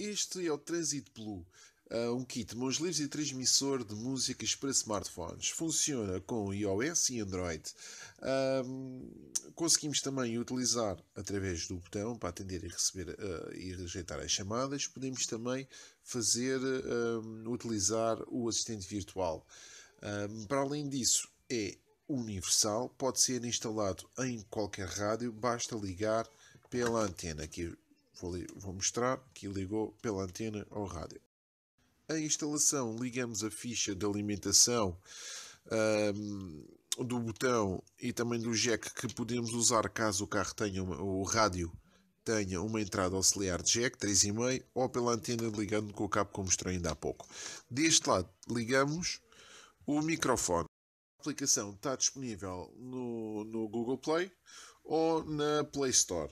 Este é o Transit Blue, ah, um kit mãos livres e transmissor de músicas para smartphones. Funciona com iOS e Android. Ah, conseguimos também utilizar através do botão para atender e receber uh, e rejeitar as chamadas. Podemos também fazer utilizar o assistente virtual. para além disso, é universal, pode ser instalado em qualquer rádio, basta ligar pela antena que Vou, vou mostrar que ligou pela antena ao rádio. A instalação, ligamos a ficha de alimentação um, do botão e também do jack que podemos usar caso o carro tenha uma, o rádio tenha uma entrada auxiliar de jack 3,5 ou pela antena ligando com o cabo que mostrei ainda há pouco. Deste lado ligamos o microfone. A aplicação está disponível no, no Google Play ou na Play Store.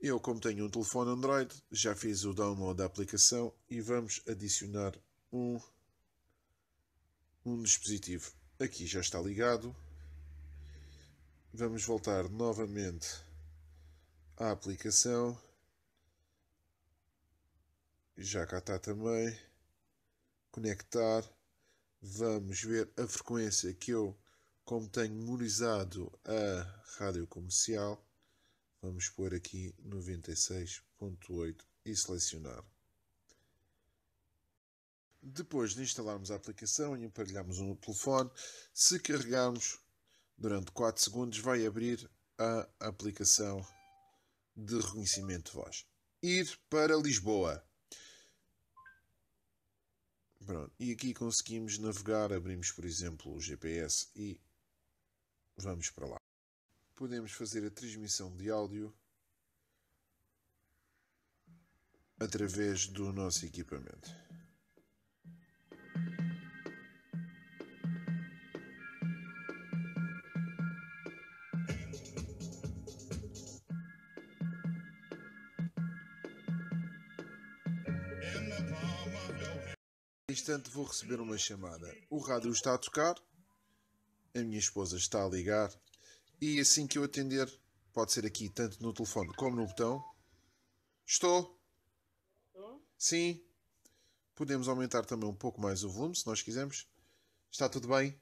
Eu, como tenho um telefone Android, já fiz o download da aplicação e vamos adicionar um, um dispositivo. Aqui já está ligado. Vamos voltar novamente à aplicação. Já cá está também. Conectar. Vamos ver a frequência que eu, como tenho memorizado a rádio comercial, Vamos pôr aqui 96.8 e selecionar. Depois de instalarmos a aplicação e emparelharmos um telefone, se carregarmos durante 4 segundos, vai abrir a aplicação de reconhecimento de voz. Ir para Lisboa. Pronto. E aqui conseguimos navegar, abrimos por exemplo o GPS e vamos para lá podemos fazer a transmissão de áudio através do nosso equipamento. instante vou receber uma chamada. O rádio está a tocar, a minha esposa está a ligar e assim que eu atender, pode ser aqui, tanto no telefone como no botão. Estou? Estou? Sim. Podemos aumentar também um pouco mais o volume, se nós quisermos. Está tudo bem?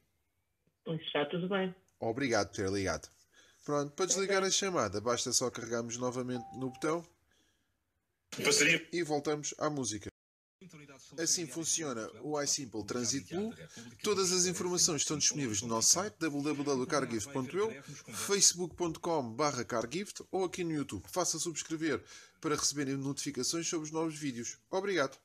Está tudo bem. Obrigado por ter ligado. Pronto, para desligar a chamada, basta só carregarmos novamente no botão. E voltamos à música. Assim, assim funciona o iSimple Transit Blue. Todas as informações estão disponíveis no nosso site www.cargift.eu, facebook.com.br cargift ou aqui no YouTube. Faça subscrever para receberem notificações sobre os novos vídeos. Obrigado!